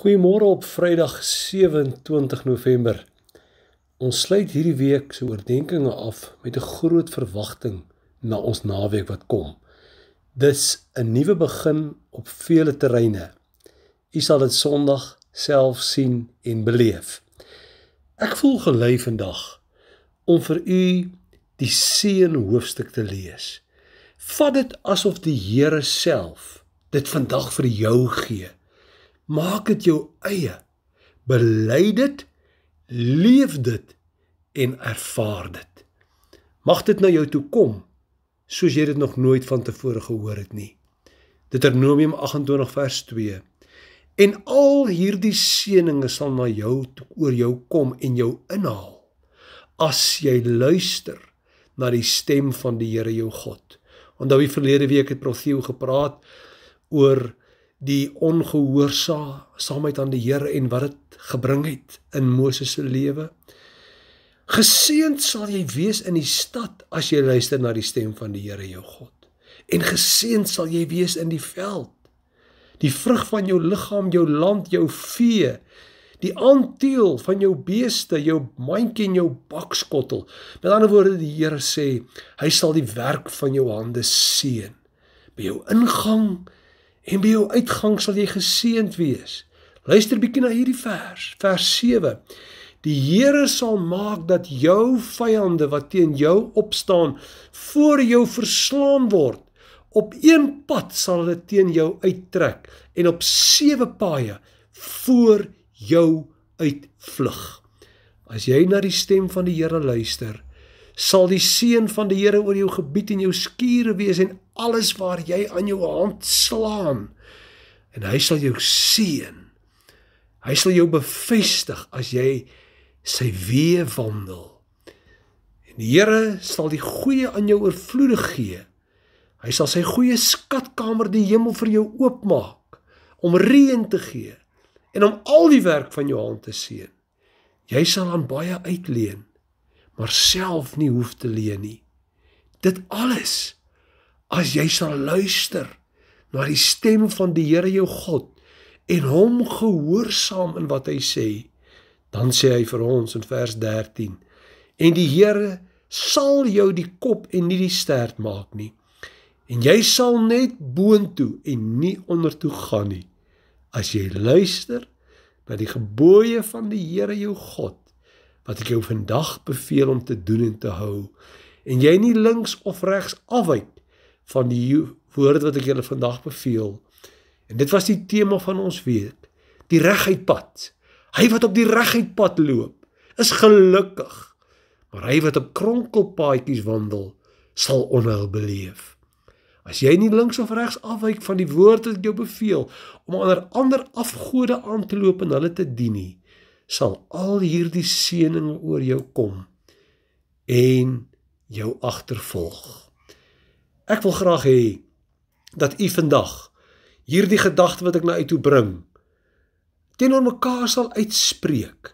Goeiemôre op Vrydag 27 November. Ons sluit hierdie week se oordeenkings af met 'n groot verwagting na ons naweek wat kom. Dis 'n nuwe begin op vele terreine. U sal dit Sondag self sien en beleef. Ek voel gelei vandag om vir u die seën hoofstuk te lees. Vat dit asof die Here self dit vandag vir jou gee. Maak dit jou eie. Bely dit, leef dit en ervaar dit. Mag dit na jou toe kom soos jy dit nog nooit van tevore gehoor het nie. Deuteronomium 28 vers 2. En al hierdie seëninge sal na jou toe oor jou kom en jou inhaal as jy luister na die stem van die Here jou God. Onthou die verlede week het Prothio gepraat oor die ongehoorsaamheid aan die Here en wat dit gebring het in Moses se lewe. Geseend sal jy wees in die stad as jy luister na die stem van die Here jou God. En geseend sal jy wees in die veld. Die vrug van jou liggaam, jou land, jou vee, die aanteel van jou beeste, jou mandjie en jou bakskottel. Met ander woorde die Here sê, hy sal die werk van jou hande seën. By jou ingang en by jou uitgang sal jy geseënd wees. Luister bietjie na hierdie vers, vers 7. Die Here sal maak dat jou vyande wat teen jou opstaan, voor jou verslaan word. Op een pad sal hulle teen jou uittrek en op sewe paaie voor jou uitvlug. As jy na die stem van die Here luister, sal die seën van die Here oor jou gebied en jou skure wees en alles waar jy aan jou hand slaan. En hy sal jou seën. Hy sal jou bevestig as jy sy weë wandel. En die Here sal die goeie aan jou oorvloedig gee. Hy sal sy goeie skatkamer die hemel vir jou oopmaak om reën te gee en om al die werk van jou hand te seën. Jy sal aan baie uitleen maar self nie hoef te leen nie. Dit alles as jy sal luister na die stem van die Here jou God en hom gehoorsaam in wat hy sê, dan sê hy vir ons in vers 13: En die Here sal jou die kop en nie die stert maak nie. En jy sal net boontoe en nie ondertoe gaan nie as jy luister na die gebooie van die Here jou God wat ek jou vandag beveel om te doen en te hou en jy nie links of regs afwyk van die woord wat ek julle vandag beveel en dit was die tema van ons week die reguit pad hy wat op die reguit pad loop is gelukkig maar hy wat op kronkelpaadjies wandel sal onheil beleef as jy nie links of regs afwyk van die woord wat ek jou beveel om onder ander afgode aan te loop en hulle te dien nie sal al hierdie seëninge oor jou kom en jou agtervolg. Ek wil graag hê dat u vandag hierdie gedagte wat ek na u toe bring teenoor mekaar sal uitspreek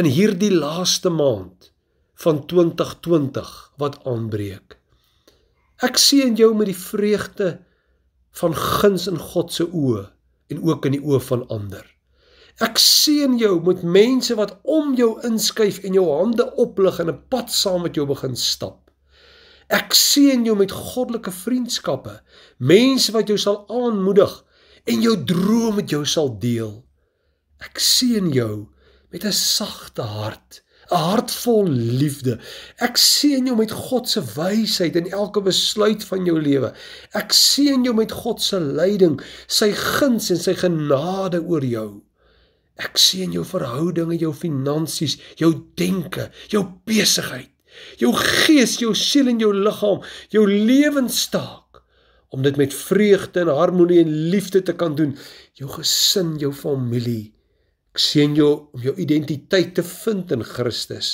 in hierdie laaste maand van 2020 wat aanbreek. Ek seën jou met die vreugde van guns in God se oë en ook in die oë van ander. Ek seën jou met mense wat om jou inskuif en jou hande oplig en 'n pad saam met jou begin stap. Ek seën jou met goddelike vriendskappe, mense wat jou sal aanmoedig en jou drome met jou sal deel. Ek seën jou met 'n sagte hart, 'n hart vol liefde. Ek seën jou met God se wysheid in elke besluit van jou lewe. Ek seën jou met God se leiding, sy guns en sy genade oor jou. Ek sien jou verhoudinge, jou finansies, jou denke, jou besigheid, jou gees, jou siel en jou liggaam, jou lewensstaak om dit met vreugde en harmonie en liefde te kan doen, jou gesin, jou familie. Ek sien jou om jou identiteit te vind in Christus.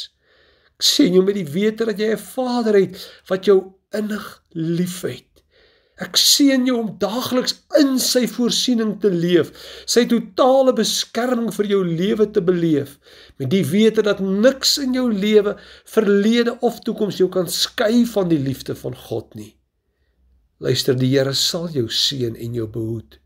Ek sien jou met die wete dat jy 'n Vader het wat jou innig liefhet. Ek seën jou om daagliks in sy voorsiening te leef, sy totale beskerming vir jou lewe te beleef, met die wete dat niks in jou lewe, verlede of toekoms jou kan skei van die liefde van God nie. Luister, die Here sal jou seën en jou behoed.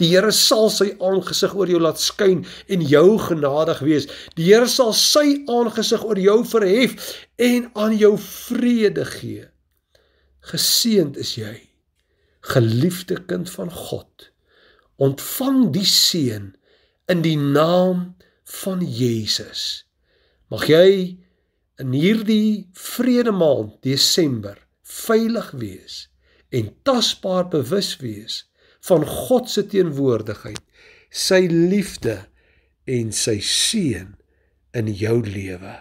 Die Here sal sy aangesig oor jou laat skyn en jou genadig wees. Die Here sal sy aangesig oor jou verhef en aan jou vrede gee. Geseend is jy geliefde kind van God, ontvang die seën in die naam van Jesus. Mag jy in hierdie vredemaand Desember veilig wees en tasbaar bewus wees van God se teenwoordigheid, sy liefde en sy seën in jou lewe.